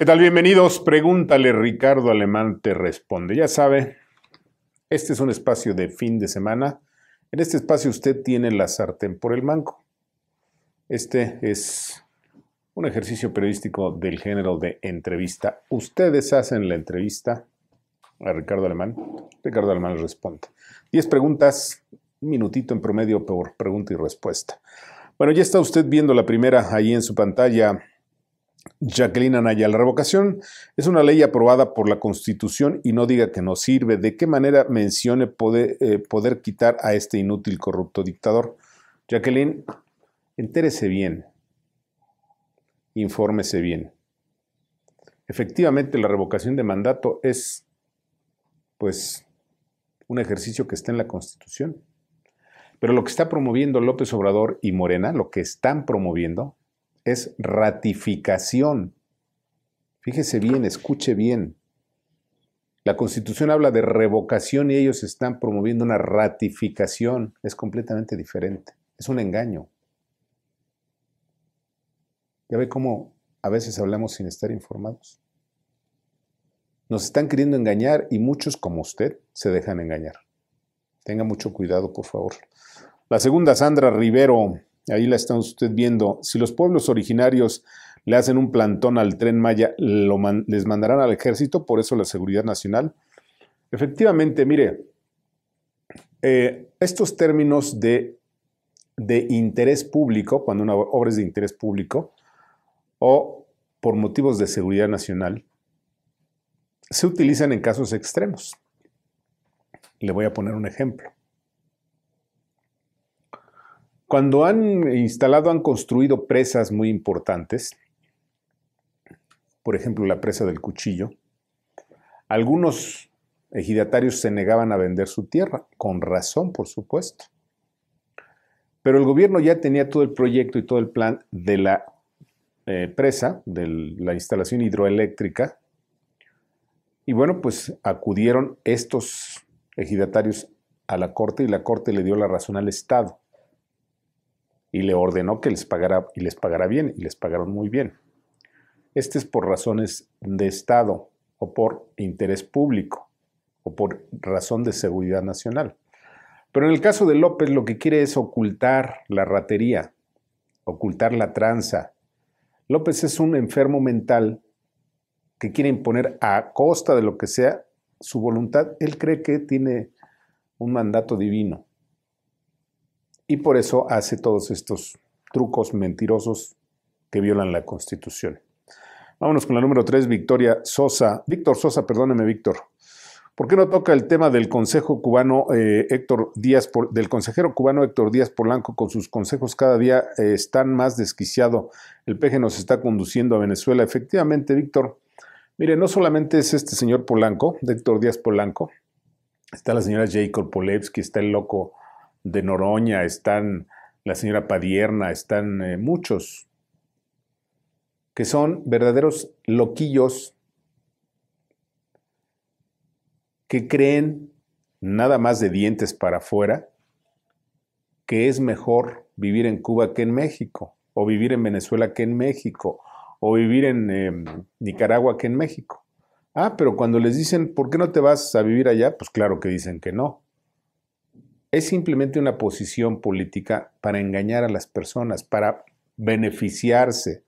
¿Qué tal? Bienvenidos. Pregúntale, Ricardo Alemán te responde. Ya sabe, este es un espacio de fin de semana. En este espacio usted tiene la sartén por el manco. Este es un ejercicio periodístico del género de entrevista. Ustedes hacen la entrevista a Ricardo Alemán. Ricardo Alemán responde. Diez preguntas, un minutito en promedio por pregunta y respuesta. Bueno, ya está usted viendo la primera ahí en su pantalla Jacqueline Anaya, la revocación es una ley aprobada por la Constitución y no diga que no sirve. ¿De qué manera mencione poder, eh, poder quitar a este inútil corrupto dictador? Jacqueline, entérese bien, infórmese bien. Efectivamente, la revocación de mandato es, pues, un ejercicio que está en la Constitución. Pero lo que está promoviendo López Obrador y Morena, lo que están promoviendo, es ratificación. Fíjese bien, escuche bien. La Constitución habla de revocación y ellos están promoviendo una ratificación. Es completamente diferente. Es un engaño. ¿Ya ve cómo a veces hablamos sin estar informados? Nos están queriendo engañar y muchos como usted se dejan engañar. Tenga mucho cuidado, por favor. La segunda, Sandra Rivero. Ahí la están usted viendo. Si los pueblos originarios le hacen un plantón al tren Maya, les mandarán al ejército, por eso la seguridad nacional. Efectivamente, mire, eh, estos términos de, de interés público, cuando una obra es de interés público, o por motivos de seguridad nacional, se utilizan en casos extremos. Le voy a poner un ejemplo. Cuando han instalado, han construido presas muy importantes, por ejemplo la presa del cuchillo, algunos ejidatarios se negaban a vender su tierra, con razón por supuesto. Pero el gobierno ya tenía todo el proyecto y todo el plan de la eh, presa, de la instalación hidroeléctrica. Y bueno, pues acudieron estos ejidatarios a la corte y la corte le dio la razón al Estado y le ordenó que les pagara y les pagara bien y les pagaron muy bien. Este es por razones de Estado o por interés público o por razón de seguridad nacional. Pero en el caso de López lo que quiere es ocultar la ratería, ocultar la tranza. López es un enfermo mental que quiere imponer a costa de lo que sea su voluntad. Él cree que tiene un mandato divino y por eso hace todos estos trucos mentirosos que violan la Constitución. Vámonos con la número 3, Victoria Sosa. Víctor Sosa, perdóneme, Víctor. ¿Por qué no toca el tema del consejo cubano eh, Héctor Díaz, del consejero cubano Héctor Díaz Polanco con sus consejos cada día eh, están más desquiciado? El peje nos está conduciendo a Venezuela. Efectivamente, Víctor. Mire, no solamente es este señor Polanco, Héctor Díaz Polanco, está la señora Jacob Polevsky, está el loco de Noroña, están la señora Padierna, están eh, muchos, que son verdaderos loquillos que creen nada más de dientes para afuera que es mejor vivir en Cuba que en México, o vivir en Venezuela que en México, o vivir en em, Nicaragua que en México. Ah, pero cuando les dicen, ¿por qué no te vas a vivir allá? Pues claro que dicen que no. Es simplemente una posición política para engañar a las personas, para beneficiarse.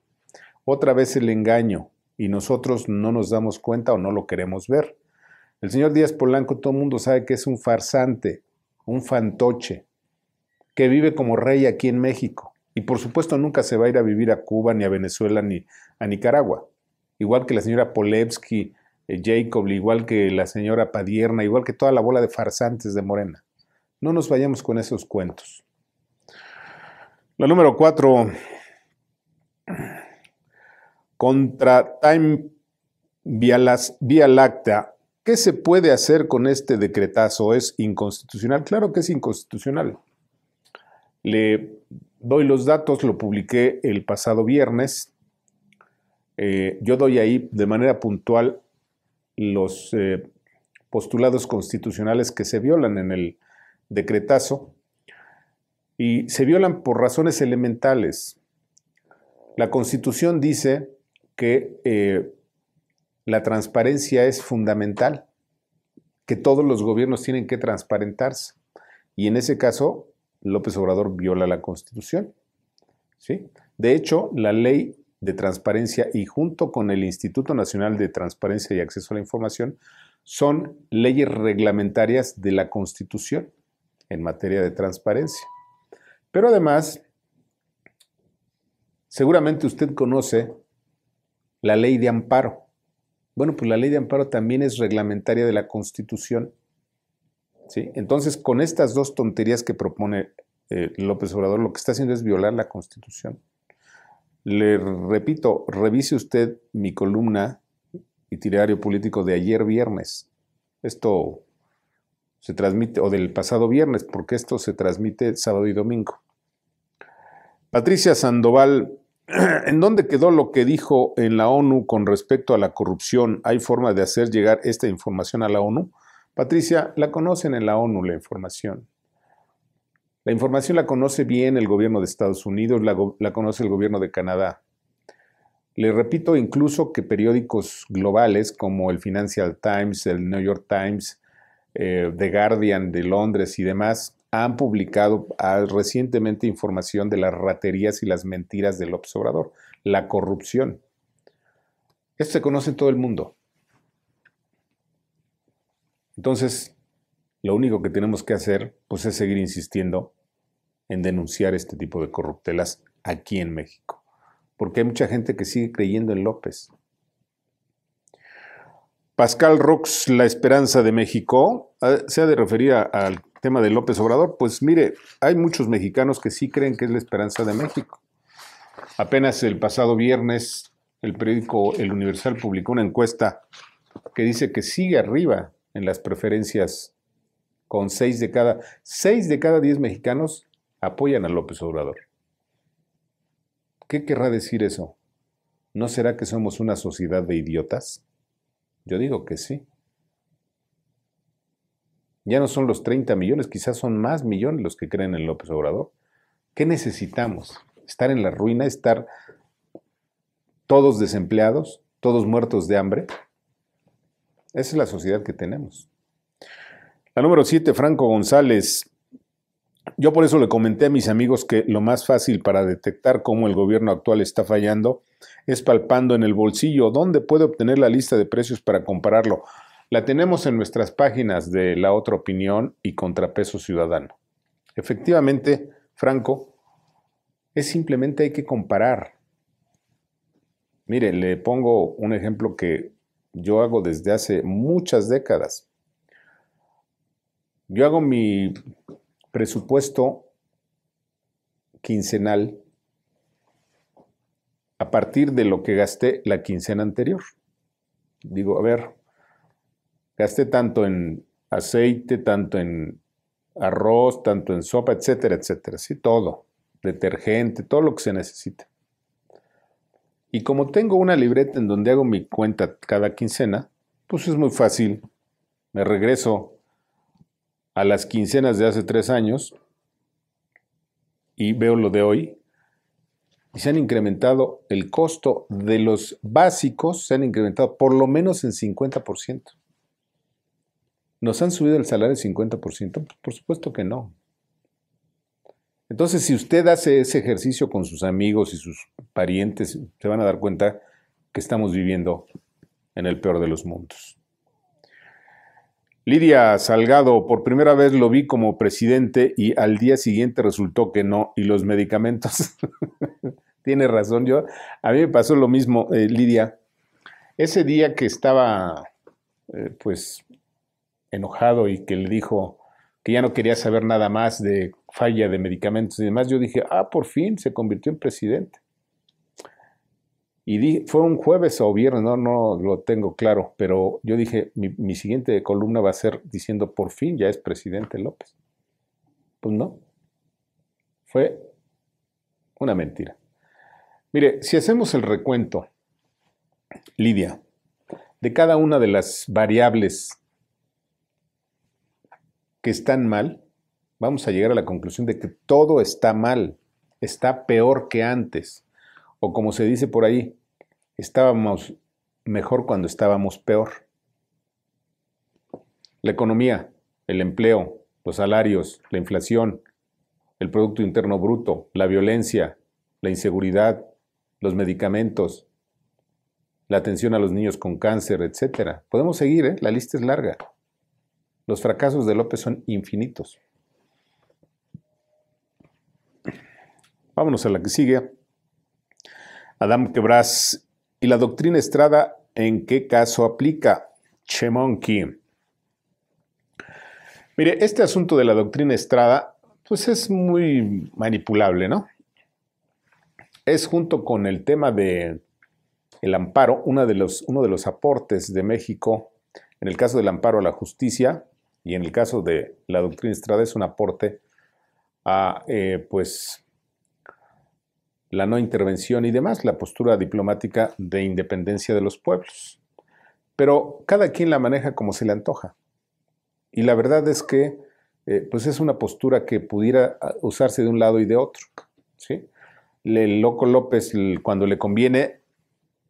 Otra vez el engaño y nosotros no nos damos cuenta o no lo queremos ver. El señor Díaz Polanco, todo el mundo sabe que es un farsante, un fantoche, que vive como rey aquí en México. Y por supuesto nunca se va a ir a vivir a Cuba, ni a Venezuela, ni a Nicaragua. Igual que la señora Polevsky, eh, Jacob, igual que la señora Padierna, igual que toda la bola de farsantes de Morena. No nos vayamos con esos cuentos. La número cuatro, contra Time Vía, las, Láctea. ¿Qué se puede hacer con este decretazo? ¿Es inconstitucional? Claro que es inconstitucional. Le doy los datos, lo publiqué el pasado viernes. Eh, yo doy ahí de manera puntual los eh, postulados constitucionales que se violan en el decretazo, y se violan por razones elementales. La Constitución dice que eh, la transparencia es fundamental, que todos los gobiernos tienen que transparentarse. Y en ese caso, López Obrador viola la Constitución. De hecho, la ley de transparencia y junto con el Instituto Nacional de Transparencia y Acceso a la Información son leyes reglamentarias de la Constitución en materia de transparencia. Pero además, seguramente usted conoce la ley de amparo. Bueno, pues la ley de amparo también es reglamentaria de la Constitución. Entonces, con estas dos tonterías que propone eh, López Obrador, lo que está haciendo es violar la Constitución. Le repito, revise usted mi columna y político de ayer viernes. Esto se transmite, o del pasado viernes, porque esto se transmite sábado y domingo. Patricia Sandoval, ¿en dónde quedó lo que dijo en la ONU con respecto a la corrupción? ¿Hay forma de hacer llegar esta información a la ONU? Patricia, la conocen en la ONU la información. La información la conoce bien el gobierno de Estados Unidos, la, la conoce el gobierno de Canadá. Le repito incluso que periódicos globales como el Financial Times, el New York Times, eh, The Guardian de Londres y demás han publicado ah, recientemente información de las raterías y las mentiras del observador, la corrupción. Esto se conoce en todo el mundo. Entonces, lo único que tenemos que hacer pues, es seguir insistiendo en denunciar este tipo de corruptelas aquí en México. Porque hay mucha gente que sigue creyendo en López. Pascal Rox, la esperanza de México, ah, se ha de referir al tema de López Obrador. Pues mire, hay muchos mexicanos que sí creen que es la esperanza de México. Apenas el pasado viernes, el periódico El Universal publicó una encuesta que dice que sigue arriba en las preferencias con seis de cada, seis de cada diez mexicanos apoyan a López Obrador. ¿Qué querrá decir eso? ¿No será que somos una sociedad de idiotas? Yo digo que sí. Ya no son los 30 millones, quizás son más millones los que creen en López Obrador. ¿Qué necesitamos? ¿Estar en la ruina? ¿Estar todos desempleados? ¿Todos muertos de hambre? Esa es la sociedad que tenemos. La número 7, Franco González. Yo por eso le comenté a mis amigos que lo más fácil para detectar cómo el gobierno actual está fallando es palpando en el bolsillo dónde puede obtener la lista de precios para compararlo. La tenemos en nuestras páginas de La Otra Opinión y Contrapeso Ciudadano. Efectivamente, Franco, es simplemente hay que comparar. Mire, le pongo un ejemplo que yo hago desde hace muchas décadas. Yo hago mi presupuesto quincenal a partir de lo que gasté la quincena anterior. Digo, a ver, gasté tanto en aceite, tanto en arroz, tanto en sopa, etcétera, etcétera, sí, todo, detergente, todo lo que se necesita. Y como tengo una libreta en donde hago mi cuenta cada quincena, pues es muy fácil. Me regreso a las quincenas de hace tres años y veo lo de hoy, y se han incrementado el costo de los básicos, se han incrementado por lo menos en 50%. ¿Nos han subido el salario en 50%? Pues, por supuesto que no. Entonces, si usted hace ese ejercicio con sus amigos y sus parientes, se van a dar cuenta que estamos viviendo en el peor de los mundos. Lidia Salgado, por primera vez lo vi como presidente y al día siguiente resultó que no, y los medicamentos. Tiene razón, yo. A mí me pasó lo mismo, eh, Lidia. Ese día que estaba, eh, pues, enojado y que le dijo que ya no quería saber nada más de falla de medicamentos y demás, yo dije, ah, por fin se convirtió en presidente. Y fue un jueves o viernes, no, lo tengo claro, pero yo dije, mi, mi, siguiente columna va a ser diciendo, por fin ya es presidente López. Pues no, fue una mentira. Mire, si hacemos el recuento, Lidia, de cada una de las variables que están mal, vamos a llegar a la conclusión de que todo está mal, está peor que antes. O como se dice por ahí, estábamos mejor cuando estábamos peor. La economía, el empleo, los salarios, la inflación, el Producto Interno Bruto, la violencia, la inseguridad, los medicamentos, la atención a los niños con cáncer, etc. Podemos seguir, ¿eh? la lista es larga. Los fracasos de López son infinitos. Vámonos a la que sigue. Adam Quebras, ¿y la doctrina Estrada en qué caso aplica? Chemonkey. Mire, este asunto de la doctrina Estrada, pues es muy manipulable, ¿no? Es junto con el tema de el amparo, uno de los, uno de los aportes de México en el caso del amparo a la justicia y en el caso de la doctrina Estrada es un aporte a, eh, pues, la no intervención y demás, la postura diplomática de independencia de los pueblos. Pero cada quien la maneja como se le antoja. Y la verdad es que eh, pues es una postura que pudiera ah, usarse de un lado y de otro. El loco López, cuando le conviene,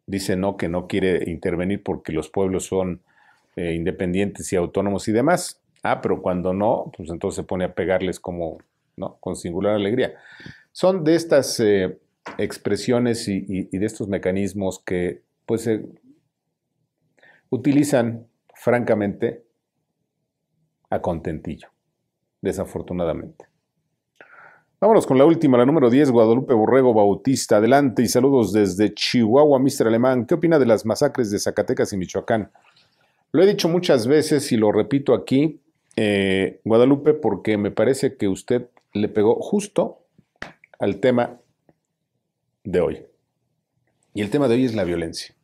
dice no, que no quiere intervenir porque los pueblos son eh, independientes y autónomos y demás. Ah, pero cuando no, pues entonces se pone a pegarles como, ¿no? Con singular alegría. Son de estas eh, expresiones y, de estos mecanismos que pues se utilizan francamente a contentillo, desafortunadamente. Vámonos con la última, la número 10, Guadalupe Borrego Bautista. Adelante y saludos desde Chihuahua, Mr. Alemán. ¿Qué opina de las masacres de Zacatecas y Michoacán? Lo he dicho muchas veces y lo repito aquí, eh, Guadalupe, porque me parece que usted le pegó justo al tema de hoy. Y el tema de hoy es la violencia.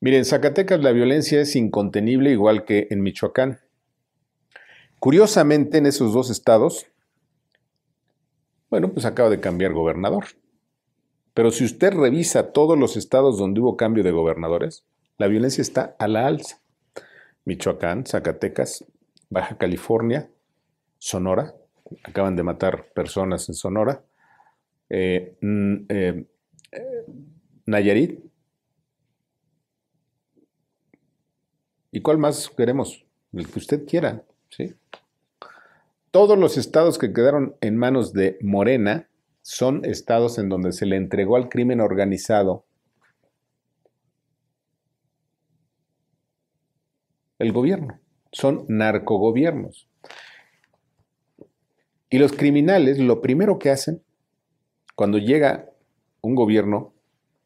Miren, en Zacatecas la violencia es incontenible igual que en Michoacán. Curiosamente, en esos dos estados, bueno, pues acaba de cambiar gobernador. Pero si usted revisa todos los estados donde hubo cambio de gobernadores, la violencia está a la alza. Michoacán, Zacatecas, Baja California, Sonora, acaban de matar personas en Sonora, eh, mm, eh, Nayarit. ¿Y cuál más queremos? El que usted quiera, ¿sí? Todos los estados que quedaron en manos de Morena son estados en donde se le entregó al crimen organizado el gobierno. Son narcogobiernos. Y los criminales lo primero que hacen cuando llega un gobierno,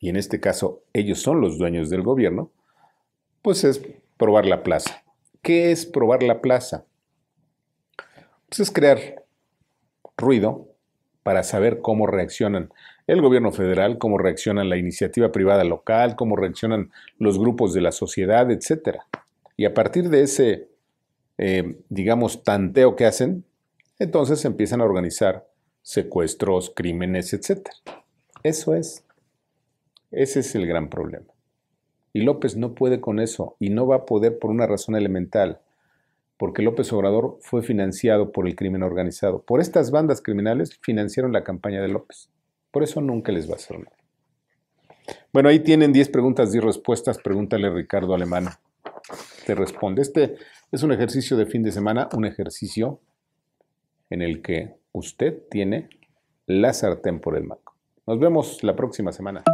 y en este caso ellos son los dueños del gobierno, pues es probar la plaza. ¿Qué es probar la plaza? Pues es crear ruido para saber cómo reaccionan el gobierno federal, cómo reaccionan la iniciativa privada local, cómo reaccionan los grupos de la sociedad, etc. Y a partir de ese, eh, digamos, tanteo que hacen, entonces empiezan a organizar secuestros, crímenes, etc. Eso es. Ese es el gran problema. Y López no puede con eso y no va a poder por una razón elemental, porque López Obrador fue financiado por el crimen organizado. Por estas bandas criminales financiaron la campaña de López. Por eso nunca les va a hacer nada. Bueno, ahí tienen 10 preguntas, 10 respuestas. Pregúntale a Ricardo Alemán. Te responde. Este es un ejercicio de fin de semana, un ejercicio en el que usted tiene la sartén por el mango. Nos vemos la próxima semana.